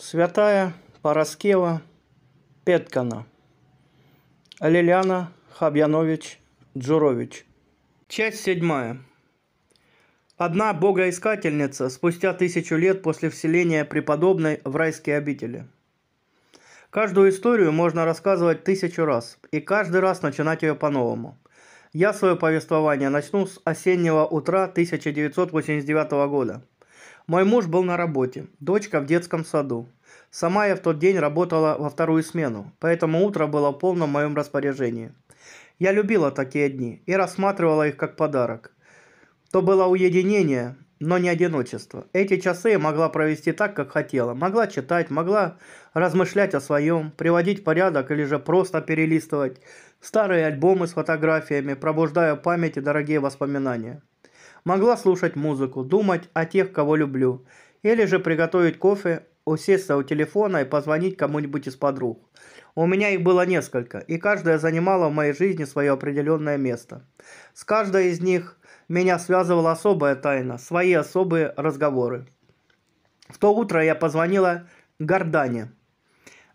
Святая Параскева Петкана, Лилиана Хабьянович Джурович. Часть седьмая. Одна богоискательница спустя тысячу лет после вселения преподобной в райские обители. Каждую историю можно рассказывать тысячу раз, и каждый раз начинать ее по-новому. Я свое повествование начну с осеннего утра 1989 года – мой муж был на работе, дочка в детском саду. Сама я в тот день работала во вторую смену, поэтому утро было в полном моем распоряжении. Я любила такие дни и рассматривала их как подарок. То было уединение, но не одиночество. Эти часы я могла провести так, как хотела. Могла читать, могла размышлять о своем, приводить порядок или же просто перелистывать старые альбомы с фотографиями, пробуждая в памяти дорогие воспоминания – Могла слушать музыку, думать о тех, кого люблю. Или же приготовить кофе, усесться у телефона и позвонить кому-нибудь из подруг. У меня их было несколько, и каждая занимала в моей жизни свое определенное место. С каждой из них меня связывала особая тайна, свои особые разговоры. В то утро я позвонила Гордане –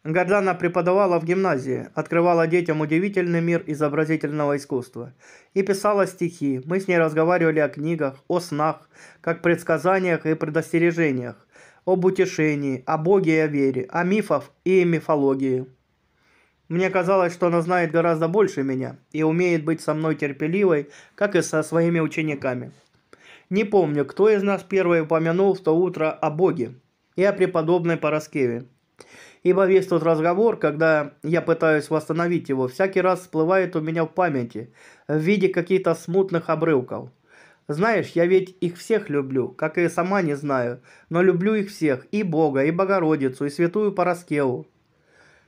Гордана преподавала в гимназии, открывала детям удивительный мир изобразительного искусства и писала стихи. Мы с ней разговаривали о книгах, о снах, как предсказаниях и предостережениях, об утешении, о боге и о вере, о мифах и мифологии. Мне казалось, что она знает гораздо больше меня и умеет быть со мной терпеливой, как и со своими учениками. Не помню, кто из нас первый упомянул в то утро о Боге и о преподобной Пороскеве. Ибо весь тот разговор, когда я пытаюсь восстановить его, всякий раз всплывает у меня в памяти в виде каких-то смутных обрывков. Знаешь, я ведь их всех люблю, как и сама не знаю, но люблю их всех, и Бога, и Богородицу, и святую Параскеву.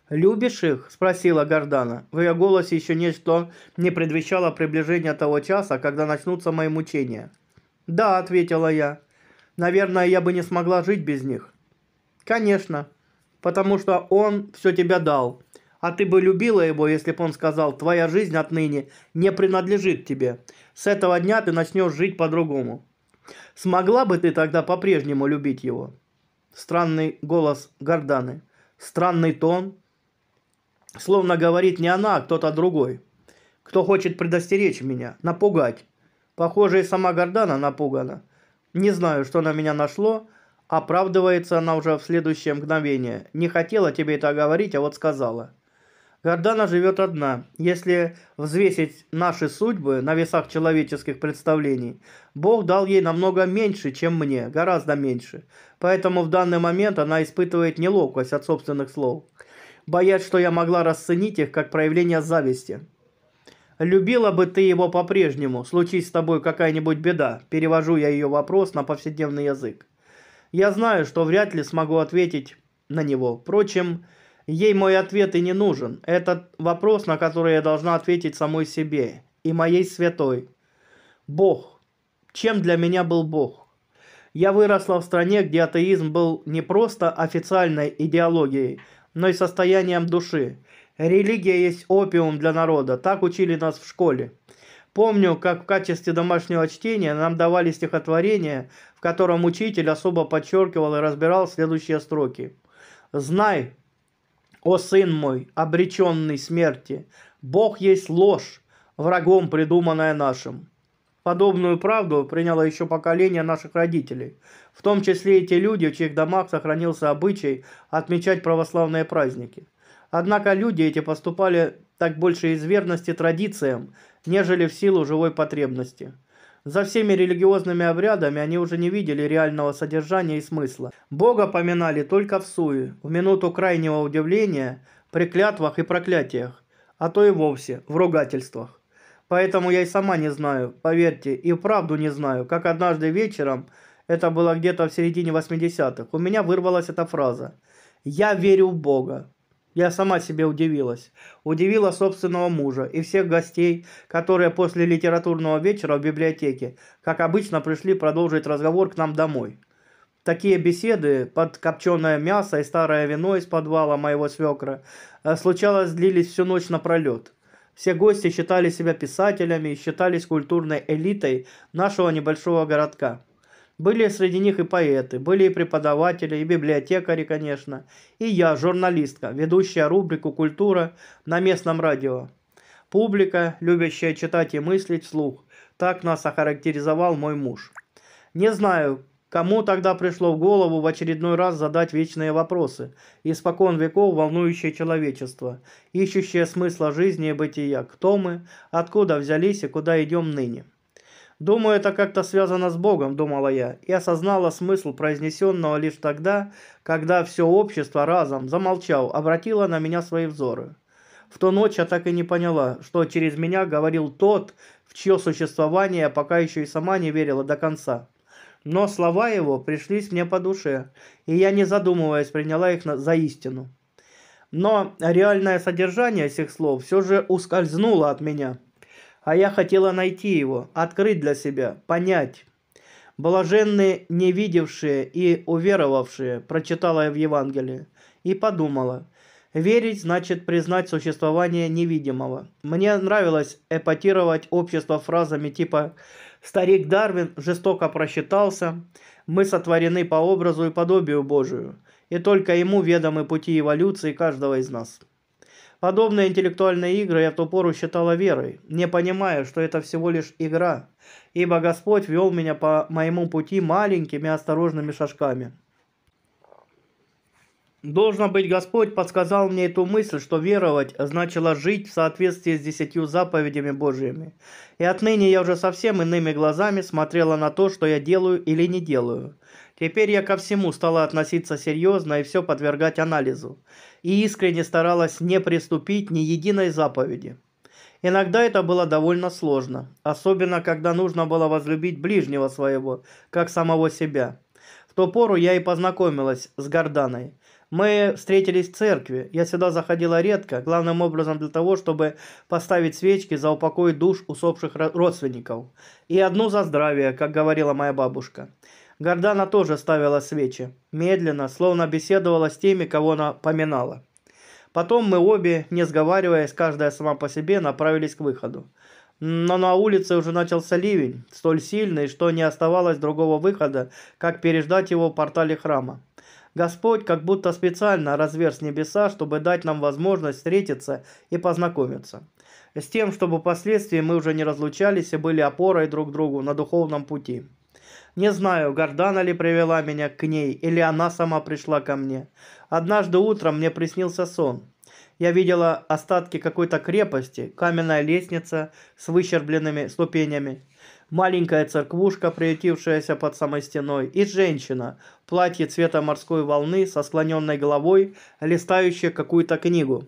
«Любишь их?» – спросила Гордана. В ее голосе еще нечто не предвещало приближения того часа, когда начнутся мои мучения. «Да», – ответила я. «Наверное, я бы не смогла жить без них». «Конечно потому что он все тебя дал. А ты бы любила его, если бы он сказал, твоя жизнь отныне не принадлежит тебе. С этого дня ты начнешь жить по-другому. Смогла бы ты тогда по-прежнему любить его? Странный голос Горданы, странный тон, словно говорит не она, а кто-то другой. Кто хочет предостеречь меня, напугать. Похоже, и сама Гордана напугана. Не знаю, что на меня нашло, Оправдывается она уже в следующее мгновение. Не хотела тебе это говорить, а вот сказала. Гордана живет одна. Если взвесить наши судьбы на весах человеческих представлений, Бог дал ей намного меньше, чем мне, гораздо меньше. Поэтому в данный момент она испытывает неловкость от собственных слов. Боясь, что я могла расценить их как проявление зависти. «Любила бы ты его по-прежнему, случись с тобой какая-нибудь беда», перевожу я ее вопрос на повседневный язык. Я знаю, что вряд ли смогу ответить на него. Впрочем, ей мой ответ и не нужен. Это вопрос, на который я должна ответить самой себе и моей святой. Бог. Чем для меня был Бог? Я выросла в стране, где атеизм был не просто официальной идеологией, но и состоянием души. Религия есть опиум для народа, так учили нас в школе. Помню, как в качестве домашнего чтения нам давали стихотворения, котором учитель особо подчеркивал и разбирал следующие строки. «Знай, о сын мой, обреченный смерти, Бог есть ложь, врагом придуманная нашим». Подобную правду приняло еще поколение наших родителей, в том числе и те люди, в чьих домах сохранился обычай отмечать православные праздники. Однако люди эти поступали так больше из верности традициям, нежели в силу живой потребности – за всеми религиозными обрядами они уже не видели реального содержания и смысла. Бога поминали только в суе, в минуту крайнего удивления, при клятвах и проклятиях, а то и вовсе в ругательствах. Поэтому я и сама не знаю, поверьте, и правду не знаю, как однажды вечером, это было где-то в середине 80-х, у меня вырвалась эта фраза. «Я верю в Бога». Я сама себе удивилась. Удивила собственного мужа и всех гостей, которые после литературного вечера в библиотеке, как обычно, пришли продолжить разговор к нам домой. Такие беседы под копченое мясо и старое вино из подвала моего свекра э, случалось длились всю ночь напролет. Все гости считали себя писателями и считались культурной элитой нашего небольшого городка. Были среди них и поэты, были и преподаватели, и библиотекари, конечно, и я, журналистка, ведущая рубрику «Культура» на местном радио. Публика, любящая читать и мыслить вслух, так нас охарактеризовал мой муж. Не знаю, кому тогда пришло в голову в очередной раз задать вечные вопросы, испокон веков волнующее человечество, ищущее смысла жизни и бытия, кто мы, откуда взялись и куда идем ныне. Думаю, это как-то связано с Богом, думала я, и осознала смысл произнесенного лишь тогда, когда все общество разом, замолчал, обратило на меня свои взоры. В ту ночь я так и не поняла, что через меня говорил тот, в чье существование я пока еще и сама не верила до конца. Но слова его пришлись мне по душе, и я, не задумываясь, приняла их за истину. Но реальное содержание этих слов все же ускользнуло от меня – а я хотела найти его, открыть для себя, понять. Блаженные, не видевшие и уверовавшие», – прочитала я в Евангелии, и подумала. Верить значит признать существование невидимого. Мне нравилось эпатировать общество фразами типа «Старик Дарвин жестоко просчитался», «Мы сотворены по образу и подобию Божию», и только ему ведомы пути эволюции каждого из нас. Подобные интеллектуальные игры я в ту пору считала верой, не понимая, что это всего лишь игра, ибо Господь вел меня по моему пути маленькими осторожными шажками. Должно быть, Господь подсказал мне эту мысль, что веровать значило жить в соответствии с десятью заповедями Божьими. И отныне я уже совсем иными глазами смотрела на то, что я делаю или не делаю. Теперь я ко всему стала относиться серьезно и все подвергать анализу. И искренне старалась не приступить ни единой заповеди. Иногда это было довольно сложно, особенно когда нужно было возлюбить ближнего своего, как самого себя. В ту пору я и познакомилась с Горданой. Мы встретились в церкви. Я сюда заходила редко, главным образом для того, чтобы поставить свечки за упокой душ усопших родственников. И одну за здравие, как говорила моя бабушка. Гордана тоже ставила свечи. Медленно, словно беседовала с теми, кого она поминала. Потом мы обе, не сговариваясь, каждая сама по себе, направились к выходу. Но на улице уже начался ливень, столь сильный, что не оставалось другого выхода, как переждать его в портале храма. Господь как будто специально разверз небеса, чтобы дать нам возможность встретиться и познакомиться. С тем, чтобы впоследствии мы уже не разлучались и были опорой друг другу на духовном пути. Не знаю, Гордана ли привела меня к ней, или она сама пришла ко мне. Однажды утром мне приснился сон. Я видела остатки какой-то крепости, каменная лестница с выщербленными ступенями, маленькая церквушка, приютившаяся под самой стеной, и женщина в платье цвета морской волны со склоненной головой, листающая какую-то книгу.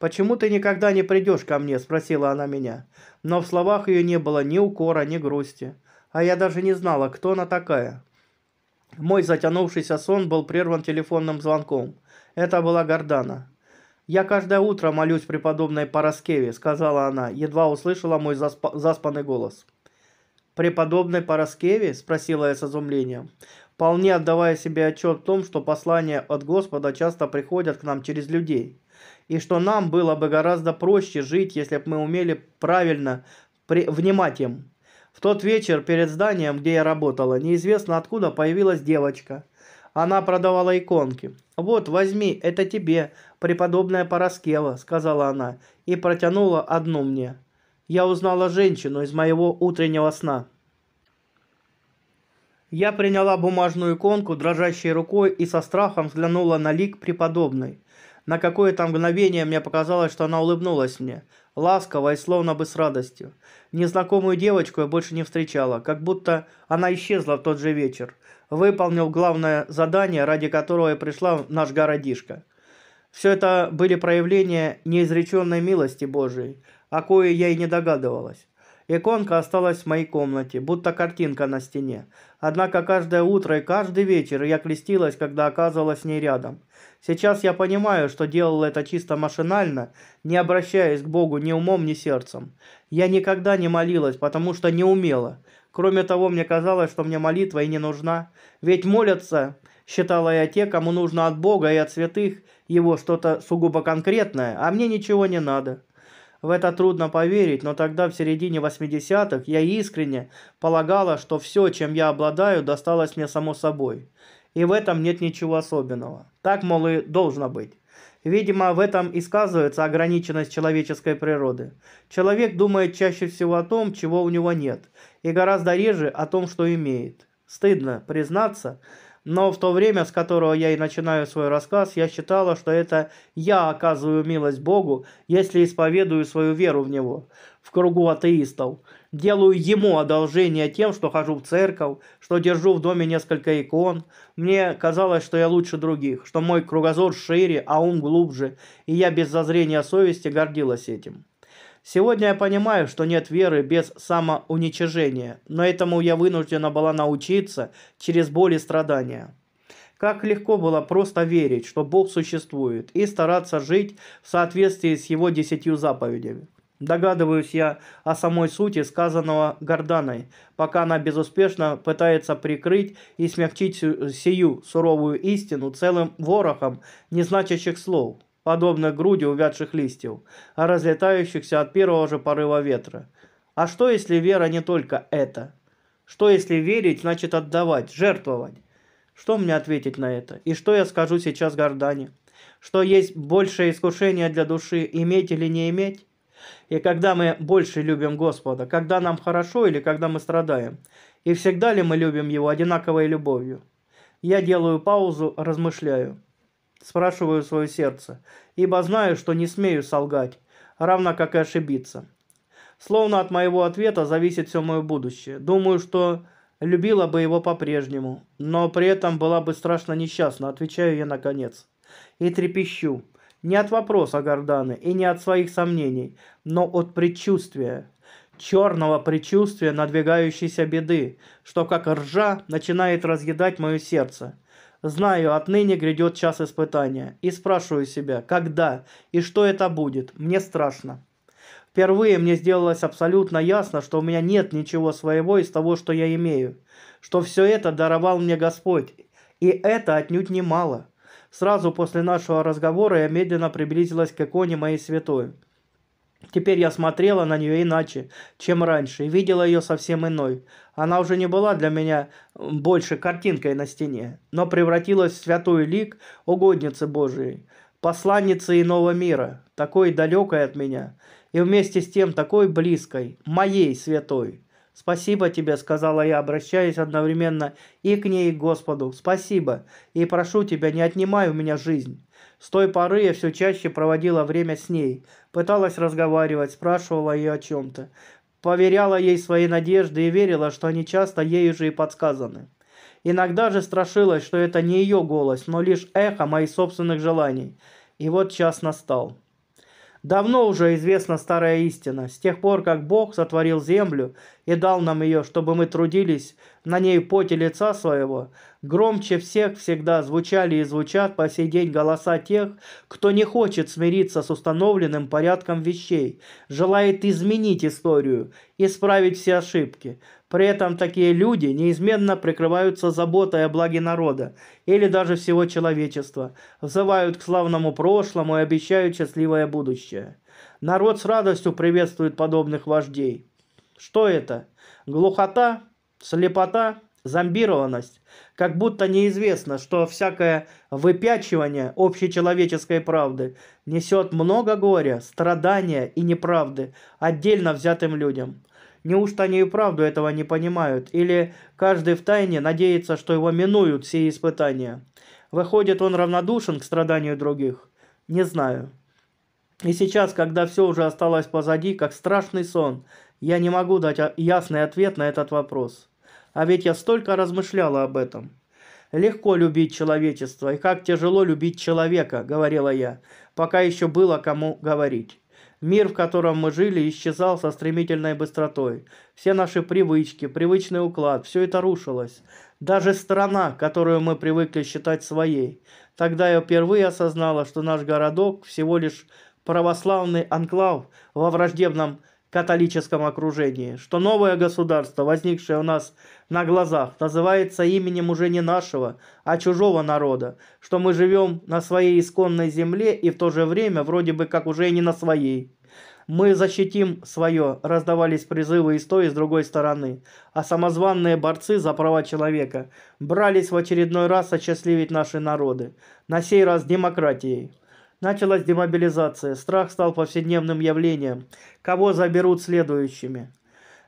«Почему ты никогда не придешь ко мне?» – спросила она меня. Но в словах ее не было ни укора, ни грусти а я даже не знала, кто она такая. Мой затянувшийся сон был прерван телефонным звонком. Это была Гордана. «Я каждое утро молюсь преподобной Параскеве», — сказала она, едва услышала мой засп... заспанный голос. «Преподобной Параскеве?» — спросила я с изумлением, вполне отдавая себе отчет в том, что послания от Господа часто приходят к нам через людей, и что нам было бы гораздо проще жить, если бы мы умели правильно внимать им. В тот вечер перед зданием, где я работала, неизвестно откуда появилась девочка. Она продавала иконки. «Вот, возьми, это тебе, преподобная Пороскева», — сказала она, и протянула одну мне. Я узнала женщину из моего утреннего сна. Я приняла бумажную иконку дрожащей рукой и со страхом взглянула на лик преподобной. На какое-то мгновение мне показалось, что она улыбнулась мне, ласково и словно бы с радостью. Незнакомую девочку я больше не встречала, как будто она исчезла в тот же вечер. Выполнил главное задание, ради которого я пришла в наш городишко. Все это были проявления неизреченной милости Божией, о коей я и не догадывалась. Иконка осталась в моей комнате, будто картинка на стене. Однако каждое утро и каждый вечер я крестилась, когда оказывалась с ней рядом. Сейчас я понимаю, что делала это чисто машинально, не обращаясь к Богу ни умом, ни сердцем. Я никогда не молилась, потому что не умела. Кроме того, мне казалось, что мне молитва и не нужна. Ведь молятся, считала я те, кому нужно от Бога и от святых его что-то сугубо конкретное, а мне ничего не надо. В это трудно поверить, но тогда в середине 80-х я искренне полагала, что все, чем я обладаю, досталось мне само собой. И в этом нет ничего особенного. Так, мол, и должно быть. Видимо, в этом и сказывается ограниченность человеческой природы. Человек думает чаще всего о том, чего у него нет, и гораздо реже о том, что имеет. Стыдно признаться, но в то время, с которого я и начинаю свой рассказ, я считала, что это я оказываю милость Богу, если исповедую свою веру в Него в кругу атеистов. Делаю Ему одолжение тем, что хожу в церковь, что держу в доме несколько икон. Мне казалось, что я лучше других, что мой кругозор шире, а ум глубже, и я без зазрения совести гордилась этим. Сегодня я понимаю, что нет веры без самоуничижения, но этому я вынуждена была научиться через боль и страдания. Как легко было просто верить, что Бог существует, и стараться жить в соответствии с Его десятью заповедями. Догадываюсь я о самой сути сказанного Горданой, пока она безуспешно пытается прикрыть и смягчить сию суровую истину целым ворохом незначащих слов – подобно груди увядших листьев, а разлетающихся от первого же порыва ветра. А что, если вера не только это? Что, если верить, значит отдавать, жертвовать? Что мне ответить на это? И что я скажу сейчас Гордане? Что есть большее искушение для души, иметь или не иметь? И когда мы больше любим Господа, когда нам хорошо или когда мы страдаем? И всегда ли мы любим Его одинаковой любовью? Я делаю паузу, размышляю спрашиваю свое сердце, ибо знаю, что не смею солгать, равно как и ошибиться. Словно от моего ответа зависит все мое будущее. Думаю, что любила бы его по-прежнему, но при этом была бы страшно несчастна, отвечаю я наконец. И трепещу. Не от вопроса Горданы и не от своих сомнений, но от предчувствия. Черного предчувствия надвигающейся беды, что как ржа начинает разъедать мое сердце – Знаю, отныне грядет час испытания. И спрашиваю себя, когда и что это будет? Мне страшно. Впервые мне сделалось абсолютно ясно, что у меня нет ничего своего из того, что я имею, что все это даровал мне Господь, и это отнюдь не мало. Сразу после нашего разговора я медленно приблизилась к иконе моей святой. Теперь я смотрела на нее иначе, чем раньше, и видела ее совсем иной. Она уже не была для меня больше картинкой на стене, но превратилась в святую лик угодницы Божией, посланницы иного мира, такой далекой от меня, и вместе с тем такой близкой, моей святой. «Спасибо тебе», — сказала я, обращаясь одновременно и к ней, и к Господу. «Спасибо, и прошу тебя, не отнимай у меня жизнь». С той поры я все чаще проводила время с ней. Пыталась разговаривать, спрашивала ее о чем-то. Поверяла ей свои надежды и верила, что они часто ей же и подсказаны. Иногда же страшилась, что это не ее голос, но лишь эхо моих собственных желаний. И вот час настал. Давно уже известна старая истина, с тех пор, как Бог сотворил землю и дал нам ее, чтобы мы трудились на ней в поте лица своего, громче всех всегда звучали и звучат по сей день голоса тех, кто не хочет смириться с установленным порядком вещей, желает изменить историю, исправить все ошибки, при этом такие люди неизменно прикрываются заботой о благе народа или даже всего человечества, взывают к славному прошлому и обещают счастливое будущее. Народ с радостью приветствует подобных вождей. Что это? Глухота? Слепота? зомбированность, как будто неизвестно, что всякое выпячивание общечеловеческой правды несет много горя, страдания и неправды отдельно взятым людям. Неужто они и правду этого не понимают? Или каждый в тайне надеется, что его минуют все испытания? Выходит, он равнодушен к страданию других? Не знаю. И сейчас, когда все уже осталось позади, как страшный сон, я не могу дать ясный ответ на этот вопрос. А ведь я столько размышляла об этом. «Легко любить человечество, и как тяжело любить человека», — говорила я, пока еще было кому говорить. Мир, в котором мы жили, исчезал со стремительной быстротой. Все наши привычки, привычный уклад, все это рушилось. Даже страна, которую мы привыкли считать своей. Тогда я впервые осознала, что наш городок всего лишь православный анклав во враждебном католическом окружении, что новое государство, возникшее у нас на глазах, называется именем уже не нашего, а чужого народа, что мы живем на своей исконной земле и в то же время вроде бы как уже и не на своей. «Мы защитим свое», – раздавались призывы и с той, и с другой стороны. А самозванные борцы за права человека брались в очередной раз осчастливить наши народы. На сей раз демократией. Началась демобилизация. Страх стал повседневным явлением. Кого заберут следующими?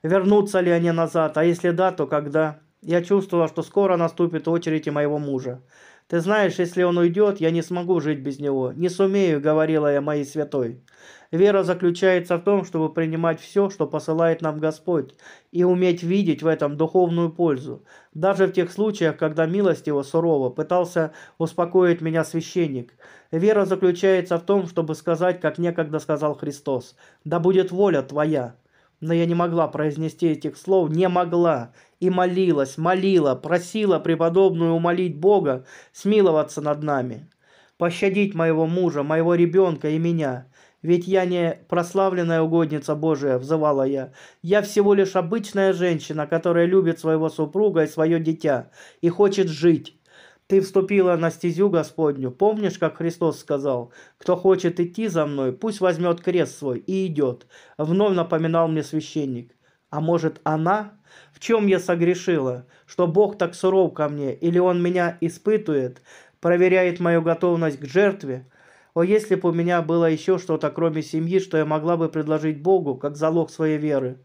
Вернутся ли они назад? А если да, то когда? Я чувствовала, что скоро наступит очередь и моего мужа. Ты знаешь, если он уйдет, я не смогу жить без него. Не сумею, говорила я моей святой. Вера заключается в том, чтобы принимать все, что посылает нам Господь, и уметь видеть в этом духовную пользу. Даже в тех случаях, когда милость его сурова, пытался успокоить меня священник. Вера заключается в том, чтобы сказать, как некогда сказал Христос, «Да будет воля твоя». Но я не могла произнести этих слов, не могла, и молилась, молила, просила преподобную умолить Бога смиловаться над нами, пощадить моего мужа, моего ребенка и меня. Ведь я не прославленная угодница Божия, взывала я. Я всего лишь обычная женщина, которая любит своего супруга и свое дитя и хочет жить. Ты вступила на стезю Господню. Помнишь, как Христос сказал, кто хочет идти за мной, пусть возьмет крест свой и идет. Вновь напоминал мне священник а может она? В чем я согрешила? Что Бог так суров ко мне? Или Он меня испытывает? Проверяет мою готовность к жертве? О, если бы у меня было еще что-то, кроме семьи, что я могла бы предложить Богу, как залог своей веры.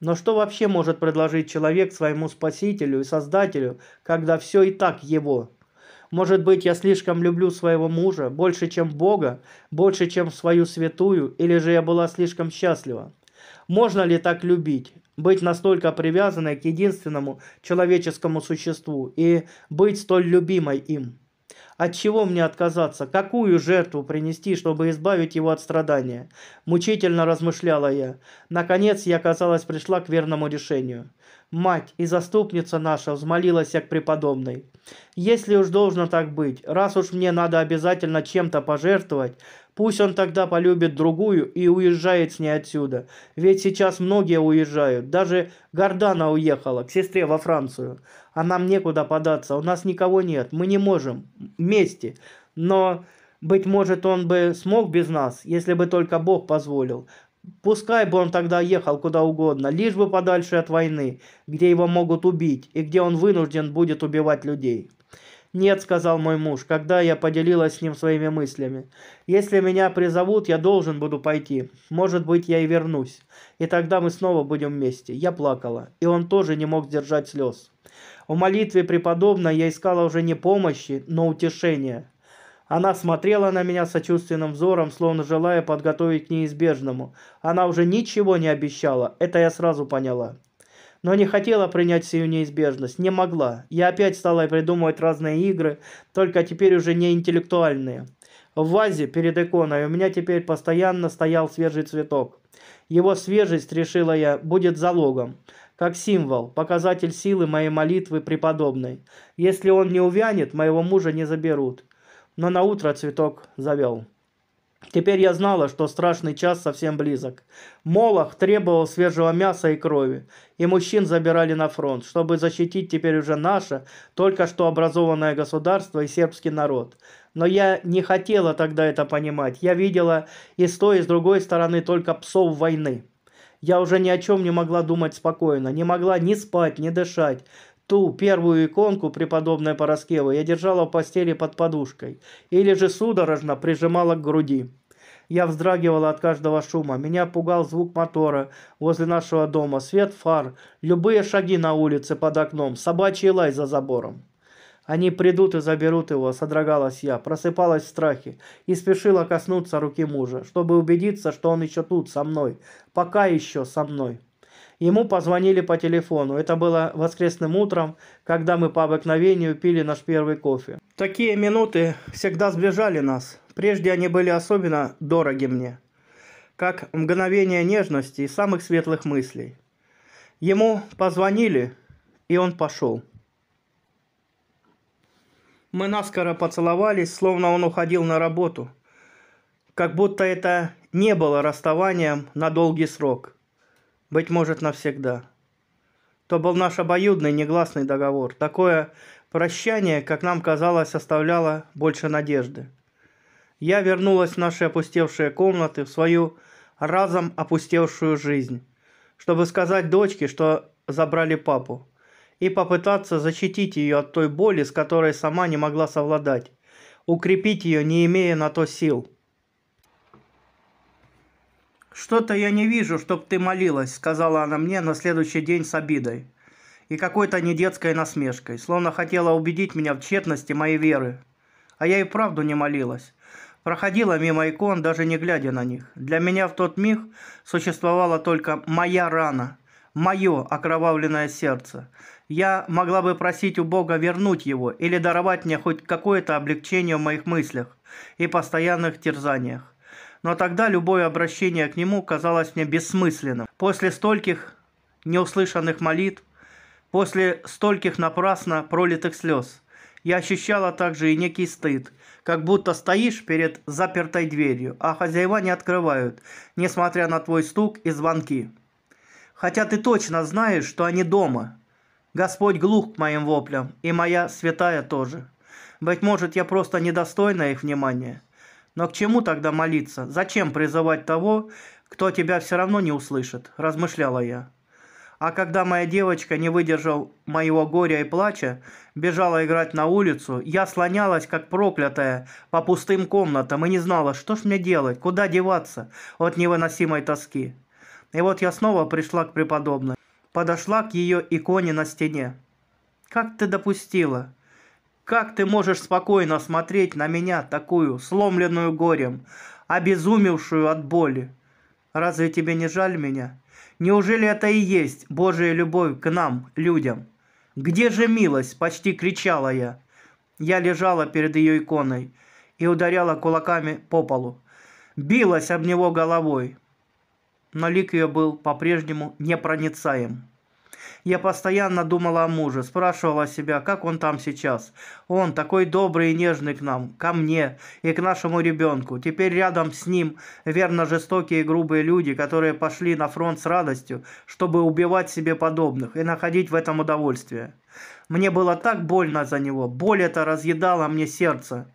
Но что вообще может предложить человек своему Спасителю и Создателю, когда все и так его? Может быть, я слишком люблю своего мужа, больше, чем Бога, больше, чем свою святую, или же я была слишком счастлива? Можно ли так любить? Быть настолько привязанной к единственному человеческому существу и быть столь любимой им? От чего мне отказаться? Какую жертву принести, чтобы избавить его от страдания? Мучительно размышляла я. Наконец я, казалось, пришла к верному решению мать и заступница наша взмолилась к преподобной. Если уж должно так быть, раз уж мне надо обязательно чем-то пожертвовать, пусть он тогда полюбит другую и уезжает с ней отсюда. Ведь сейчас многие уезжают, даже Гордана уехала к сестре во Францию. А нам некуда податься, у нас никого нет, мы не можем, вместе. Но... Быть может, он бы смог без нас, если бы только Бог позволил. Пускай бы он тогда ехал куда угодно, лишь бы подальше от войны, где его могут убить и где он вынужден будет убивать людей. «Нет», — сказал мой муж, когда я поделилась с ним своими мыслями. «Если меня призовут, я должен буду пойти. Может быть, я и вернусь. И тогда мы снова будем вместе». Я плакала, и он тоже не мог сдержать слез. В молитве преподобной я искала уже не помощи, но утешения. Она смотрела на меня сочувственным взором, словно желая подготовить к неизбежному. Она уже ничего не обещала, это я сразу поняла. Но не хотела принять сию неизбежность, не могла. Я опять стала придумывать разные игры, только теперь уже не интеллектуальные. В вазе перед иконой у меня теперь постоянно стоял свежий цветок. Его свежесть, решила я, будет залогом как символ, показатель силы моей молитвы преподобной. Если он не увянет, моего мужа не заберут но на утро цветок завел. Теперь я знала, что страшный час совсем близок. Молох требовал свежего мяса и крови, и мужчин забирали на фронт, чтобы защитить теперь уже наше, только что образованное государство и сербский народ. Но я не хотела тогда это понимать. Я видела и с той, и с другой стороны только псов войны. Я уже ни о чем не могла думать спокойно, не могла ни спать, ни дышать ту первую иконку преподобная Пороскевы я держала в постели под подушкой или же судорожно прижимала к груди. Я вздрагивала от каждого шума. Меня пугал звук мотора возле нашего дома, свет фар, любые шаги на улице под окном, собачий лай за забором. Они придут и заберут его, содрогалась я, просыпалась в страхе и спешила коснуться руки мужа, чтобы убедиться, что он еще тут, со мной, пока еще со мной. Ему позвонили по телефону. Это было воскресным утром, когда мы по обыкновению пили наш первый кофе. Такие минуты всегда сближали нас. Прежде они были особенно дороги мне. Как мгновение нежности и самых светлых мыслей. Ему позвонили, и он пошел. Мы наскоро поцеловались, словно он уходил на работу. Как будто это не было расставанием на долгий срок – быть может навсегда. То был наш обоюдный негласный договор. Такое прощание, как нам казалось, оставляло больше надежды. Я вернулась в наши опустевшие комнаты, в свою разом опустевшую жизнь, чтобы сказать дочке, что забрали папу, и попытаться защитить ее от той боли, с которой сама не могла совладать, укрепить ее, не имея на то сил. «Что-то я не вижу, чтоб ты молилась», — сказала она мне на следующий день с обидой и какой-то недетской насмешкой, словно хотела убедить меня в тщетности моей веры. А я и правду не молилась. Проходила мимо икон, даже не глядя на них. Для меня в тот миг существовала только моя рана, мое окровавленное сердце. Я могла бы просить у Бога вернуть его или даровать мне хоть какое-то облегчение в моих мыслях и постоянных терзаниях но тогда любое обращение к нему казалось мне бессмысленным. После стольких неуслышанных молитв, после стольких напрасно пролитых слез, я ощущала также и некий стыд, как будто стоишь перед запертой дверью, а хозяева не открывают, несмотря на твой стук и звонки. Хотя ты точно знаешь, что они дома. Господь глух к моим воплям, и моя святая тоже. Быть может, я просто недостойна их внимания. Но к чему тогда молиться? Зачем призывать того, кто тебя все равно не услышит?» – размышляла я. А когда моя девочка, не выдержал моего горя и плача, бежала играть на улицу, я слонялась, как проклятая, по пустым комнатам и не знала, что ж мне делать, куда деваться от невыносимой тоски. И вот я снова пришла к преподобной. Подошла к ее иконе на стене. «Как ты допустила?» Как ты можешь спокойно смотреть на меня, такую, сломленную горем, обезумевшую от боли? Разве тебе не жаль меня? Неужели это и есть Божья любовь к нам, людям? Где же милость? Почти кричала я. Я лежала перед ее иконой и ударяла кулаками по полу. Билась об него головой. Но лик ее был по-прежнему непроницаем. Я постоянно думала о муже, спрашивала себя, как он там сейчас. Он такой добрый и нежный к нам, ко мне и к нашему ребенку. Теперь рядом с ним, верно, жестокие и грубые люди, которые пошли на фронт с радостью, чтобы убивать себе подобных и находить в этом удовольствие. Мне было так больно за него, боль эта разъедала мне сердце.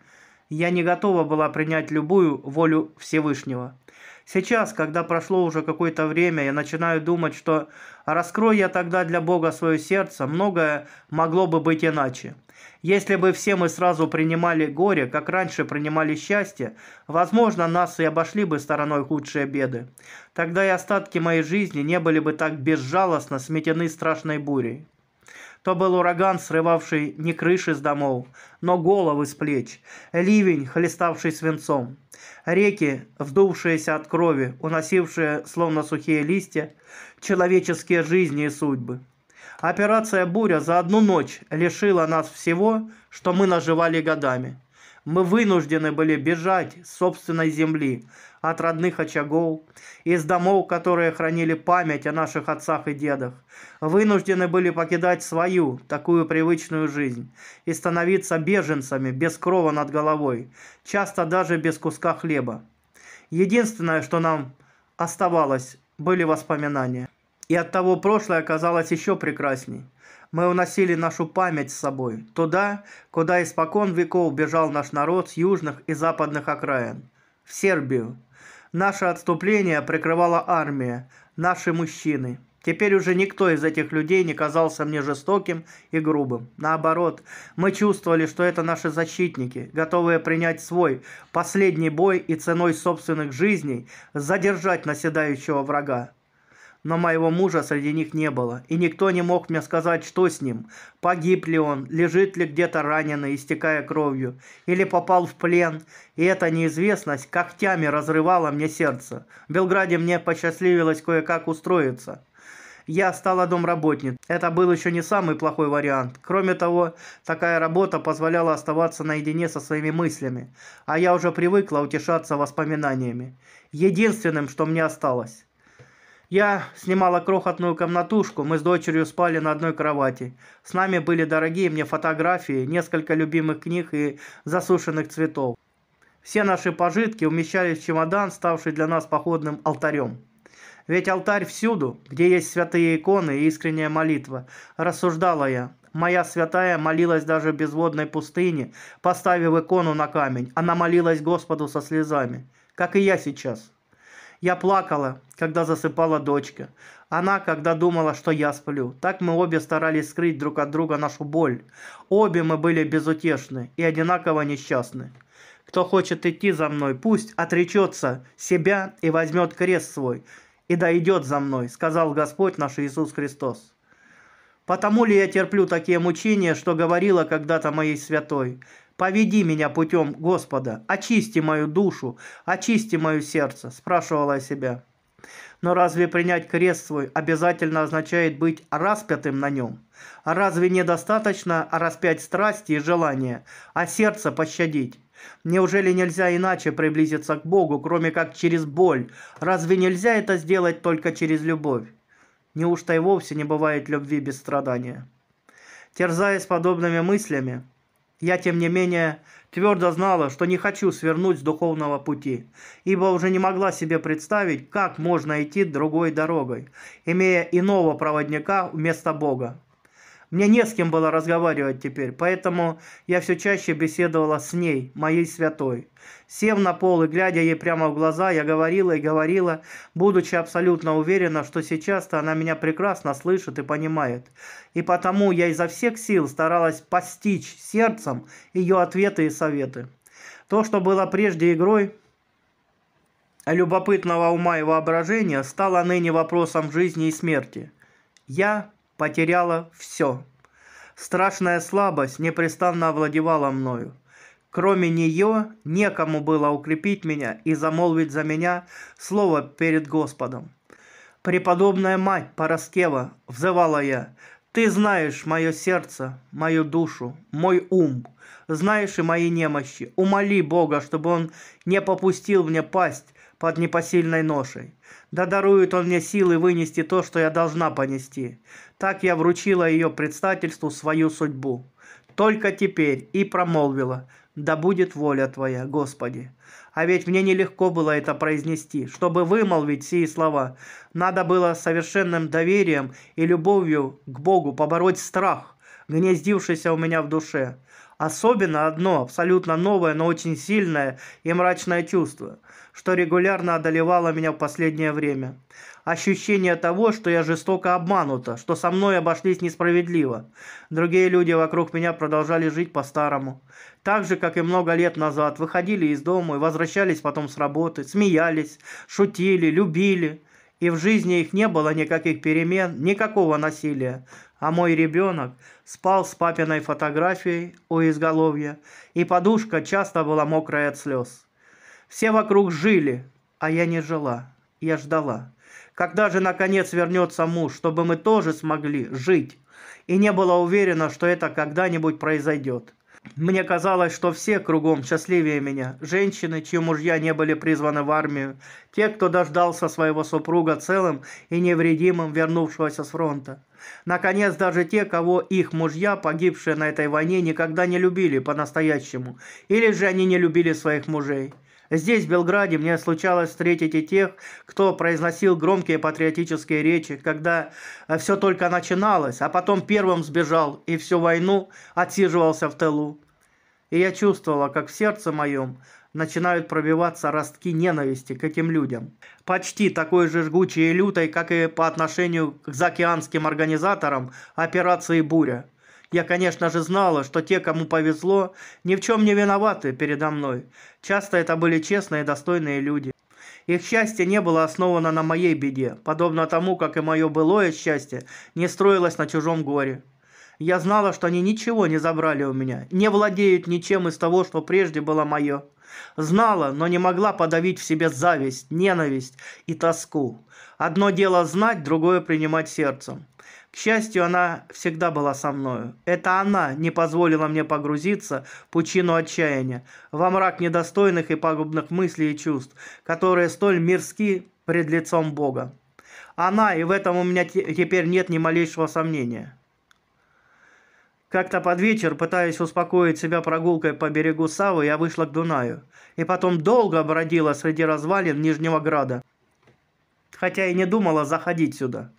Я не готова была принять любую волю Всевышнего. Сейчас, когда прошло уже какое-то время, я начинаю думать, что раскрой я тогда для Бога свое сердце, многое могло бы быть иначе. Если бы все мы сразу принимали горе, как раньше принимали счастье, возможно, нас и обошли бы стороной худшие беды. Тогда и остатки моей жизни не были бы так безжалостно сметены страшной бурей. То был ураган, срывавший не крыши с домов, но головы с плеч, ливень, хлеставший свинцом. Реки, вдувшиеся от крови, уносившие, словно сухие листья, человеческие жизни и судьбы. Операция «Буря» за одну ночь лишила нас всего, что мы наживали годами – мы вынуждены были бежать с собственной земли, от родных очагов, из домов, которые хранили память о наших отцах и дедах. Вынуждены были покидать свою, такую привычную жизнь, и становиться беженцами без крова над головой, часто даже без куска хлеба. Единственное, что нам оставалось, были воспоминания. И от того прошлое оказалось еще прекрасней мы уносили нашу память с собой, туда, куда испокон веков бежал наш народ с южных и западных окраин, в Сербию. Наше отступление прикрывала армия, наши мужчины. Теперь уже никто из этих людей не казался мне жестоким и грубым. Наоборот, мы чувствовали, что это наши защитники, готовые принять свой последний бой и ценой собственных жизней задержать наседающего врага но моего мужа среди них не было, и никто не мог мне сказать, что с ним, погиб ли он, лежит ли где-то раненый, истекая кровью, или попал в плен, и эта неизвестность когтями разрывала мне сердце. В Белграде мне посчастливилось кое-как устроиться. Я стала домработницей. Это был еще не самый плохой вариант. Кроме того, такая работа позволяла оставаться наедине со своими мыслями, а я уже привыкла утешаться воспоминаниями. Единственным, что мне осталось я снимала крохотную комнатушку, мы с дочерью спали на одной кровати. С нами были дорогие мне фотографии, несколько любимых книг и засушенных цветов. Все наши пожитки умещались в чемодан, ставший для нас походным алтарем. Ведь алтарь всюду, где есть святые иконы и искренняя молитва, рассуждала я. Моя святая молилась даже в безводной пустыне, поставив икону на камень. Она молилась Господу со слезами, как и я сейчас. Я плакала, когда засыпала дочка. Она, когда думала, что я сплю. Так мы обе старались скрыть друг от друга нашу боль. Обе мы были безутешны и одинаково несчастны. Кто хочет идти за мной, пусть отречется себя и возьмет крест свой, и дойдет за мной, сказал Господь наш Иисус Христос. Потому ли я терплю такие мучения, что говорила когда-то моей святой, Поведи меня путем Господа, очисти мою душу, очисти мое сердце, спрашивала я себя. Но разве принять крест свой обязательно означает быть распятым на нем? А разве недостаточно распять страсти и желания, а сердце пощадить? Неужели нельзя иначе приблизиться к Богу, кроме как через боль? Разве нельзя это сделать только через любовь? Неужто и вовсе не бывает любви без страдания? Терзаясь подобными мыслями, я, тем не менее, твердо знала, что не хочу свернуть с духовного пути, ибо уже не могла себе представить, как можно идти другой дорогой, имея иного проводника вместо Бога. Мне не с кем было разговаривать теперь, поэтому я все чаще беседовала с ней, моей святой. Сев на пол и глядя ей прямо в глаза, я говорила и говорила, будучи абсолютно уверена, что сейчас-то она меня прекрасно слышит и понимает. И потому я изо всех сил старалась постичь сердцем ее ответы и советы. То, что было прежде игрой, любопытного ума и воображения, стало ныне вопросом жизни и смерти. Я потеряла все. Страшная слабость непрестанно овладевала мною. Кроме нее, некому было укрепить меня и замолвить за меня слово перед Господом. «Преподобная мать Пороскева», — взывала я, — «ты знаешь мое сердце, мою душу, мой ум, знаешь и мои немощи. Умоли Бога, чтобы Он не попустил мне пасть под непосильной ношей. Да дарует он мне силы вынести то, что я должна понести. Так я вручила ее предстательству свою судьбу. Только теперь и промолвила, да будет воля Твоя, Господи. А ведь мне нелегко было это произнести. Чтобы вымолвить сие слова, надо было совершенным доверием и любовью к Богу побороть страх, гнездившийся у меня в душе. Особенно одно, абсолютно новое, но очень сильное и мрачное чувство что регулярно одолевало меня в последнее время. Ощущение того, что я жестоко обманута, что со мной обошлись несправедливо. Другие люди вокруг меня продолжали жить по-старому. Так же, как и много лет назад, выходили из дома и возвращались потом с работы, смеялись, шутили, любили. И в жизни их не было никаких перемен, никакого насилия. А мой ребенок спал с папиной фотографией у изголовья, и подушка часто была мокрая от слез. Все вокруг жили, а я не жила, я ждала. Когда же, наконец, вернется муж, чтобы мы тоже смогли жить? И не была уверена, что это когда-нибудь произойдет. Мне казалось, что все кругом счастливее меня. Женщины, чьи мужья не были призваны в армию. Те, кто дождался своего супруга целым и невредимым, вернувшегося с фронта. Наконец, даже те, кого их мужья, погибшие на этой войне, никогда не любили по-настоящему. Или же они не любили своих мужей. Здесь, в Белграде, мне случалось встретить и тех, кто произносил громкие патриотические речи, когда э, все только начиналось, а потом первым сбежал и всю войну отсиживался в тылу. И я чувствовала, как в сердце моем начинают пробиваться ростки ненависти к этим людям. Почти такой же жгучей и лютой, как и по отношению к заокеанским организаторам операции «Буря». Я, конечно же, знала, что те, кому повезло, ни в чем не виноваты передо мной. Часто это были честные и достойные люди. Их счастье не было основано на моей беде, подобно тому, как и мое былое счастье не строилось на чужом горе. Я знала, что они ничего не забрали у меня, не владеют ничем из того, что прежде было мое. Знала, но не могла подавить в себе зависть, ненависть и тоску. Одно дело знать, другое принимать сердцем. К счастью, она всегда была со мною. Это она не позволила мне погрузиться в пучину отчаяния, во мрак недостойных и пагубных мыслей и чувств, которые столь мирски пред лицом Бога. Она, и в этом у меня теперь нет ни малейшего сомнения. Как-то под вечер, пытаясь успокоить себя прогулкой по берегу Савы, я вышла к Дунаю. И потом долго бродила среди развалин Нижнего Града. Хотя и не думала заходить сюда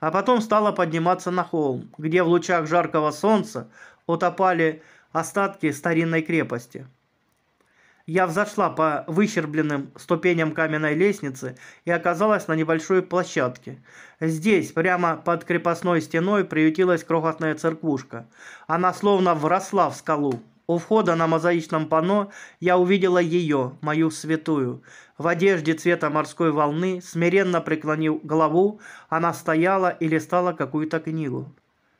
а потом стала подниматься на холм, где в лучах жаркого солнца утопали остатки старинной крепости. Я взошла по выщербленным ступеням каменной лестницы и оказалась на небольшой площадке. Здесь, прямо под крепостной стеной, приютилась крохотная церквушка. Она словно вросла в скалу. У входа на мозаичном панно я увидела ее, мою святую. В одежде цвета морской волны, смиренно преклонив голову, она стояла и листала какую-то книгу.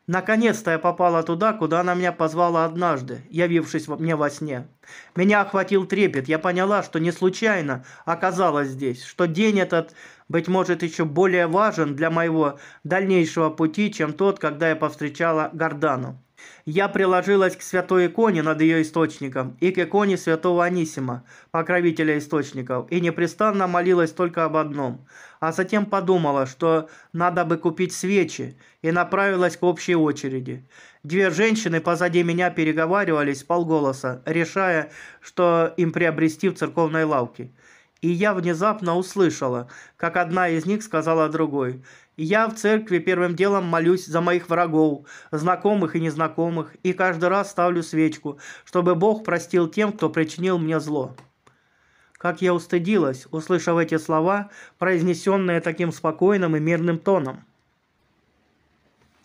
Наконец-то я попала туда, куда она меня позвала однажды, явившись мне во сне. Меня охватил трепет, я поняла, что не случайно оказалась здесь, что день этот, быть может, еще более важен для моего дальнейшего пути, чем тот, когда я повстречала Гордану. Я приложилась к святой иконе над ее источником и к иконе святого Анисима, покровителя источников, и непрестанно молилась только об одном. А затем подумала, что надо бы купить свечи, и направилась к общей очереди. Две женщины позади меня переговаривались полголоса, решая, что им приобрести в церковной лавке. И я внезапно услышала, как одна из них сказала другой – я в церкви первым делом молюсь за моих врагов, знакомых и незнакомых, и каждый раз ставлю свечку, чтобы Бог простил тем, кто причинил мне зло». Как я устыдилась, услышав эти слова, произнесенные таким спокойным и мирным тоном.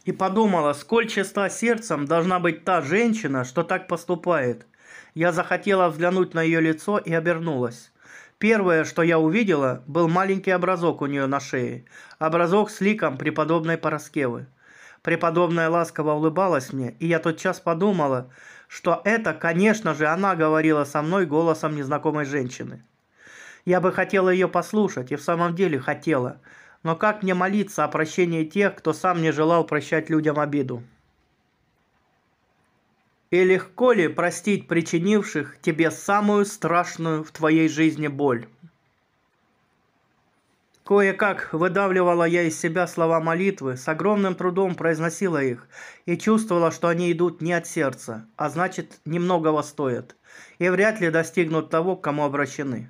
И подумала, сколь чиста сердцем должна быть та женщина, что так поступает. Я захотела взглянуть на ее лицо и обернулась. Первое, что я увидела, был маленький образок у нее на шее. Образок с ликом преподобной Параскевы. Преподобная ласково улыбалась мне, и я тотчас подумала, что это, конечно же, она говорила со мной голосом незнакомой женщины. Я бы хотела ее послушать, и в самом деле хотела. Но как мне молиться о прощении тех, кто сам не желал прощать людям обиду? И легко ли простить причинивших тебе самую страшную в твоей жизни боль? Кое-как выдавливала я из себя слова молитвы, с огромным трудом произносила их и чувствовала, что они идут не от сердца, а значит, немногого стоят, и вряд ли достигнут того, к кому обращены.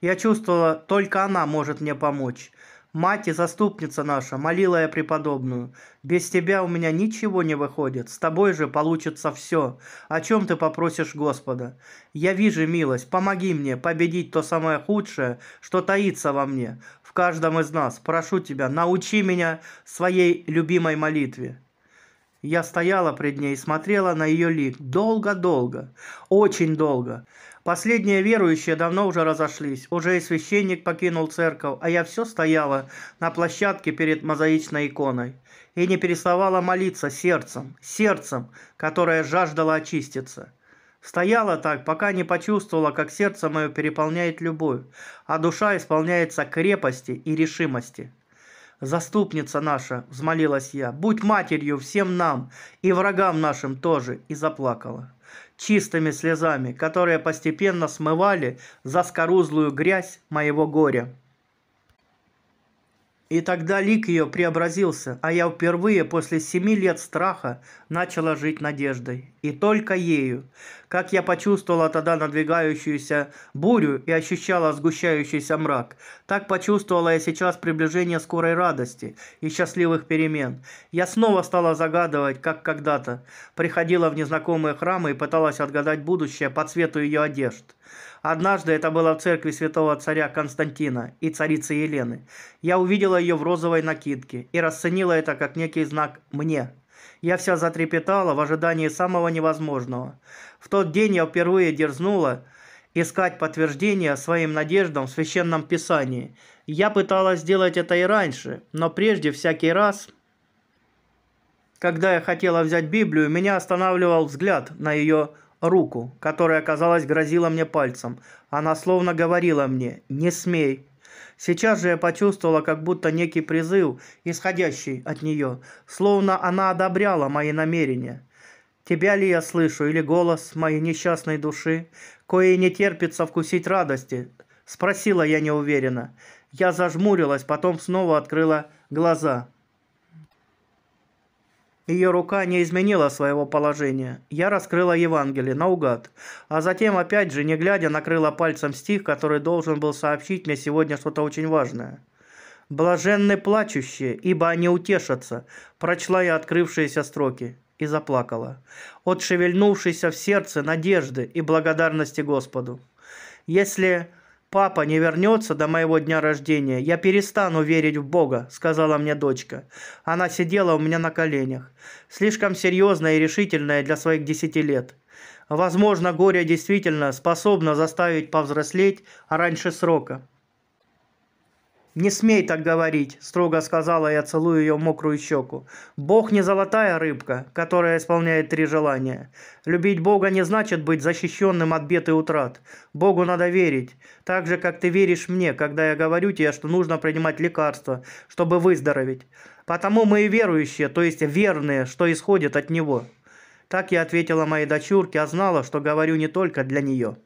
Я чувствовала, только она может мне помочь, Мать и заступница наша, молила я преподобную, без тебя у меня ничего не выходит, с тобой же получится все, о чем ты попросишь Господа. Я вижу милость, помоги мне победить то самое худшее, что таится во мне, в каждом из нас. Прошу тебя, научи меня своей любимой молитве. Я стояла пред ней и смотрела на ее лик долго-долго, очень долго. Последние верующие давно уже разошлись, уже и священник покинул церковь, а я все стояла на площадке перед мозаичной иконой и не переставала молиться сердцем, сердцем, которое жаждало очиститься. Стояла так, пока не почувствовала, как сердце мое переполняет любовь, а душа исполняется крепости и решимости. «Заступница наша», — взмолилась я, — «будь матерью всем нам и врагам нашим тоже», — и заплакала чистыми слезами, которые постепенно смывали заскорузлую грязь моего горя. И тогда лик ее преобразился, а я впервые после семи лет страха начала жить надеждой. И только ею. Как я почувствовала тогда надвигающуюся бурю и ощущала сгущающийся мрак, так почувствовала я сейчас приближение скорой радости и счастливых перемен. Я снова стала загадывать, как когда-то. Приходила в незнакомые храмы и пыталась отгадать будущее по цвету ее одежд. Однажды это было в церкви святого царя Константина и царицы Елены. Я увидела ее в розовой накидке и расценила это как некий знак «мне». Я вся затрепетала в ожидании самого невозможного. В тот день я впервые дерзнула искать подтверждение своим надеждам в Священном Писании. Я пыталась сделать это и раньше, но прежде всякий раз когда я хотела взять Библию, меня останавливал взгляд на ее руку, которая, казалось, грозила мне пальцем. Она словно говорила мне «Не смей». Сейчас же я почувствовала как будто некий призыв, исходящий от нее, словно она одобряла мои намерения. Тебя ли я слышу, или голос моей несчастной души, кое не терпится вкусить радости? Спросила я неуверенно. Я зажмурилась, потом снова открыла глаза. Ее рука не изменила своего положения. Я раскрыла Евангелие наугад, а затем опять же, не глядя, накрыла пальцем стих, который должен был сообщить мне сегодня что-то очень важное. «Блаженны плачущие, ибо они утешатся», – прочла я открывшиеся строки и заплакала, отшевельнувшись в сердце надежды и благодарности Господу. Если «Папа не вернется до моего дня рождения. Я перестану верить в Бога», – сказала мне дочка. Она сидела у меня на коленях. Слишком серьезная и решительная для своих десяти лет. Возможно, горе действительно способно заставить повзрослеть раньше срока. «Не смей так говорить», – строго сказала я, целую ее мокрую щеку. «Бог не золотая рыбка, которая исполняет три желания. Любить Бога не значит быть защищенным от бед и утрат. Богу надо верить, так же, как ты веришь мне, когда я говорю тебе, что нужно принимать лекарства, чтобы выздороветь. Потому мы и верующие, то есть верные, что исходит от Него». Так я ответила моей дочурке, а знала, что говорю не только для нее.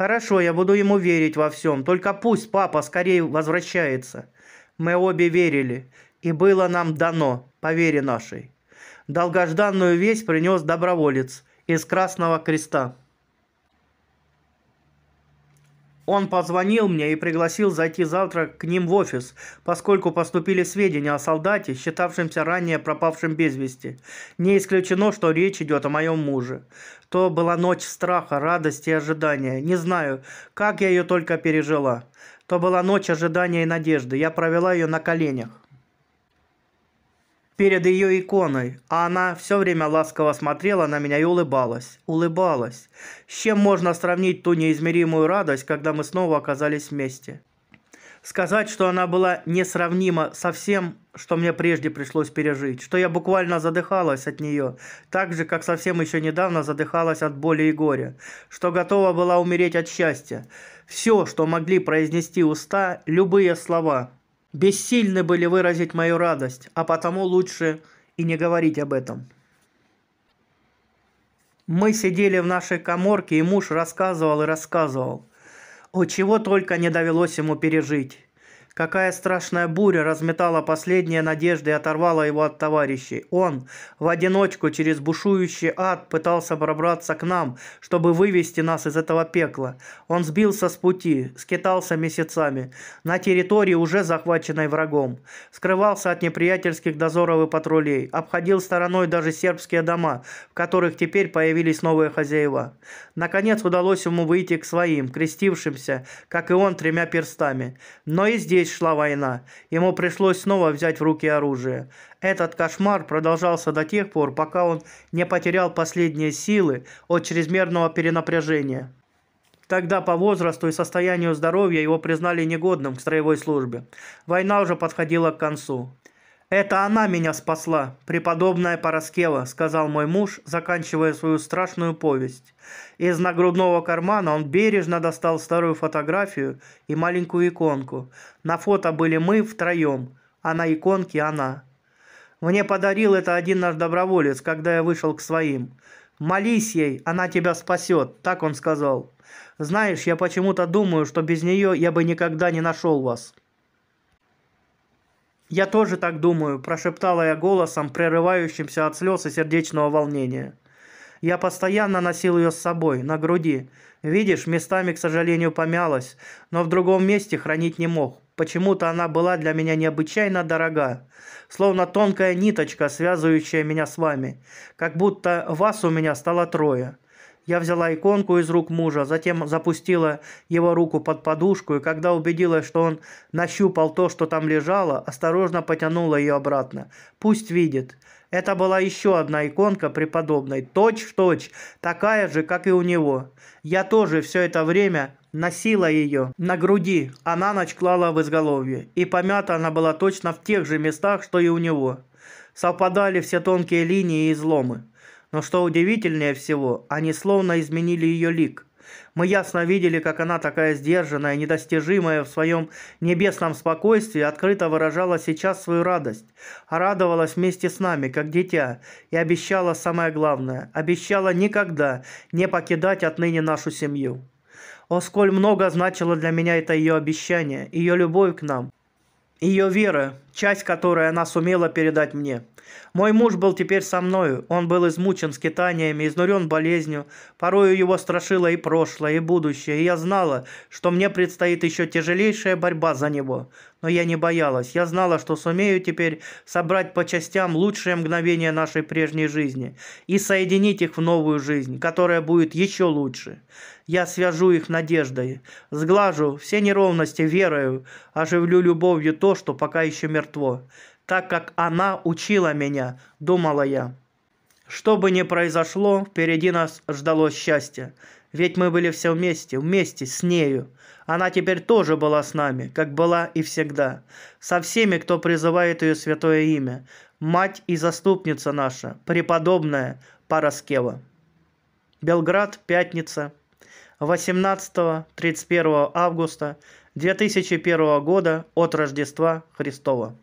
Хорошо, я буду ему верить во всем. Только пусть папа скорее возвращается. Мы обе верили, и было нам дано, по вере нашей. Долгожданную весть принес доброволец из Красного Креста. Он позвонил мне и пригласил зайти завтра к ним в офис, поскольку поступили сведения о солдате, считавшемся ранее пропавшим без вести. Не исключено, что речь идет о моем муже. То была ночь страха, радости и ожидания. Не знаю, как я ее только пережила. То была ночь ожидания и надежды. Я провела ее на коленях перед ее иконой, а она все время ласково смотрела на меня и улыбалась, улыбалась. С чем можно сравнить ту неизмеримую радость, когда мы снова оказались вместе? Сказать, что она была несравнима со всем, что мне прежде пришлось пережить, что я буквально задыхалась от нее, так же, как совсем еще недавно задыхалась от боли и горя, что готова была умереть от счастья. Все, что могли произнести уста, любые слова – Бессильны были выразить мою радость, а потому лучше и не говорить об этом. Мы сидели в нашей коморке, и муж рассказывал и рассказывал. О, чего только не довелось ему пережить. Какая страшная буря разметала последние надежды и оторвала его от товарищей. Он в одиночку через бушующий ад пытался пробраться к нам, чтобы вывести нас из этого пекла. Он сбился с пути, скитался месяцами, на территории, уже захваченной врагом. Скрывался от неприятельских дозоров и патрулей, обходил стороной даже сербские дома, в которых теперь появились новые хозяева. Наконец удалось ему выйти к своим, крестившимся, как и он, тремя перстами. Но и здесь здесь шла война. Ему пришлось снова взять в руки оружие. Этот кошмар продолжался до тех пор, пока он не потерял последние силы от чрезмерного перенапряжения. Тогда по возрасту и состоянию здоровья его признали негодным к строевой службе. Война уже подходила к концу. «Это она меня спасла, преподобная Пороскева», — сказал мой муж, заканчивая свою страшную повесть. Из нагрудного кармана он бережно достал старую фотографию и маленькую иконку. На фото были мы втроем, а на иконке она. Мне подарил это один наш доброволец, когда я вышел к своим. «Молись ей, она тебя спасет», — так он сказал. «Знаешь, я почему-то думаю, что без нее я бы никогда не нашел вас». «Я тоже так думаю», – прошептала я голосом, прерывающимся от слез и сердечного волнения. Я постоянно носил ее с собой, на груди. Видишь, местами, к сожалению, помялась, но в другом месте хранить не мог. Почему-то она была для меня необычайно дорога, словно тонкая ниточка, связывающая меня с вами. Как будто вас у меня стало трое – я взяла иконку из рук мужа, затем запустила его руку под подушку, и когда убедилась, что он нащупал то, что там лежало, осторожно потянула ее обратно. «Пусть видит». Это была еще одна иконка преподобной, точь-в-точь, -точь, такая же, как и у него. Я тоже все это время носила ее на груди, а на ночь клала в изголовье. И помята она была точно в тех же местах, что и у него. Совпадали все тонкие линии и изломы. Но что удивительнее всего, они словно изменили ее лик. Мы ясно видели, как она такая сдержанная, недостижимая в своем небесном спокойствии, открыто выражала сейчас свою радость, а радовалась вместе с нами, как дитя, и обещала самое главное, обещала никогда не покидать отныне нашу семью. О, сколь много значило для меня это ее обещание, ее любовь к нам – ее вера, часть которой она сумела передать мне. Мой муж был теперь со мною, он был измучен скитаниями, изнурен болезнью, порою его страшило и прошлое, и будущее, и я знала, что мне предстоит еще тяжелейшая борьба за него. Но я не боялась, я знала, что сумею теперь собрать по частям лучшие мгновения нашей прежней жизни и соединить их в новую жизнь, которая будет еще лучше. Я свяжу их надеждой, сглажу все неровности верою, оживлю любовью то, что пока еще мертво, так как она учила меня, думала я. Что бы ни произошло, впереди нас ждало счастье. Ведь мы были все вместе, вместе с нею. Она теперь тоже была с нами, как была и всегда. Со всеми, кто призывает ее святое имя. Мать и заступница наша, преподобная Параскева. Белград, пятница, 18-31 августа 2001 года от Рождества Христова.